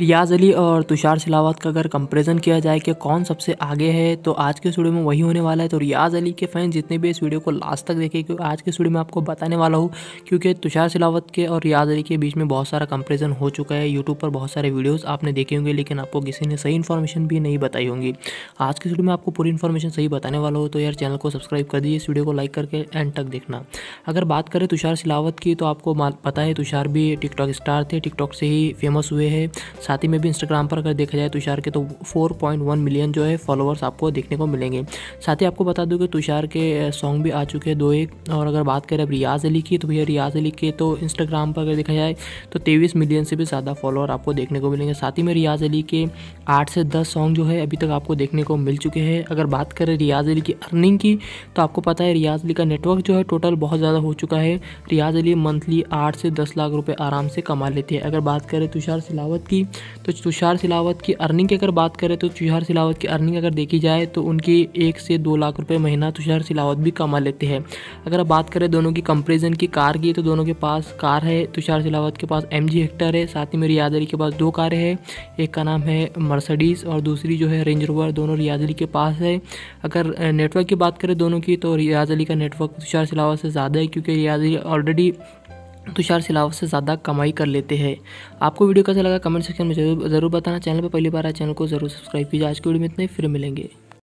रियाज अली और तुषार सिलावत का अगर कंपेरिजन किया जाए कि कौन सबसे आगे है तो आज के स्टूडियो में वही होने वाला है तो रियाज अली के फैन जितने भी इस वीडियो को लास्ट तक देखें क्योंकि आज के स्टूडियो में आपको बताने वाला हूँ क्योंकि तुषार सिलावत के और रियाज अली के बीच में बहुत सारा कंपेरिजन हो चुका है यूट्यूब पर बहुत सारे वीडियोज़ आपने देखे होंगे लेकिन आपको किसी ने सही इन्फॉर्मेशन भी नहीं बताई होंगी आज के स्टूडियो में आपको पूरी इन्फॉर्मेशन सही बताने वाला हो तो यार चैनल को सब्सक्राइब कर दीजिए इस वीडियो को लाइक करके एंड तक देखना अगर बात करें तुषार सिलावत की तो आपको पता है तुषार भी टिकटॉक स्टार थे टिकटॉक से ही फेमस हुए हैं साथ ही में भी इंस्टाग्राम पर अगर देखा जाए तुषार के तो 4.1 मिलियन जो है फॉलोअर्स आपको देखने को मिलेंगे साथ ही आपको बता दूँ कि तुषार के सॉन्ग भी आ चुके हैं दो एक और अगर बात करें अब रियाज अली की तो भैया रियाज अली के तो इंस्टाग्राम पर अगर देखा जाए तो तेईस मिलियन से भी ज़्यादा फॉलोअर आपको देखने को मिलेंगे साथ ही में रियाज अली के आठ से दस सॉन्ग जो है अभी तक आपको देखने को मिल चुके हैं अगर बात करें रियाज अली की अर्निंग की तो आपको पता है रियाज अली का नेटवर्क जो है टोटल बहुत ज़्यादा हो चुका है रियाज अली मंथली आठ से दस लाख रुपये आराम से कमा लेते हैं अगर बात करें तुषार सिलावत की तो तुषार सिलावत की अर्निंग की अगर बात करें तो तुषार सिलावत की अर्निंग अगर देखी जाए तो उनकी एक से दो लाख रुपये महीना तुषार सिलावत भी कमा लेते हैं अगर बात करें दोनों की कंपेरिजन की कार की तो दोनों के पास कार है तुषार सिलावत के पास एम जी हेक्टर है साथ ही में रियादरी के पास दो कार है एक का नाम है मर्सडीज़ और दूसरी जो है रेंज रोवर दोनों रियाज अली के पास है अगर नेटवर्क की बात करें दोनों की तो रियाज अली का नेटवर्क तुषार सिलावत से ज़्यादा है क्योंकि रियाज अली ऑलरेडी तुषार सिलावत से ज़्यादा कमाई कर लेते हैं आपको वीडियो कैसा लगा कमेंट सेक्शन में जरूर जरूर बताना चैनल पर पहली बार आए चैनल को जरूर सब्सक्राइब कीजिए आज की वीडियो में इतने फिर मिलेंगे